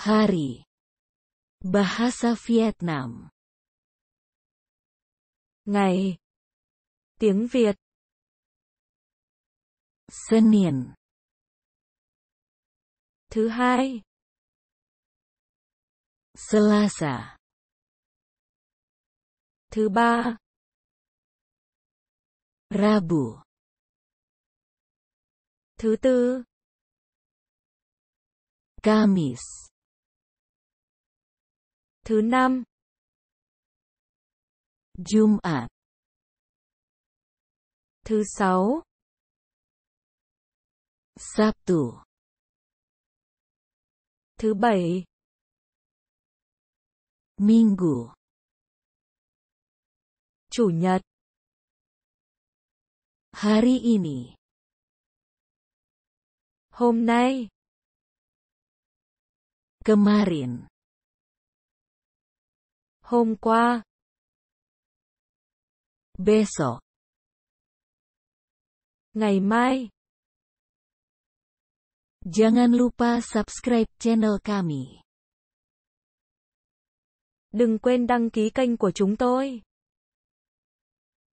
Hari Bahasa Vietnam Ngày Tiếng Việt Senin Thứ hai Selasa Thứ ba Rabu Thứ tư Kamis Thứ năm. Jum'a. Thứ sáu. Sabtu. Thứ bảy. Minggu. Chủ nhật. Hari ini. Hôm nay. Kemarin. Hôm qua. Beso. Ngày mai. Jangan lupa subscribe channel kami. Đừng quên đăng ký kênh của chúng tôi.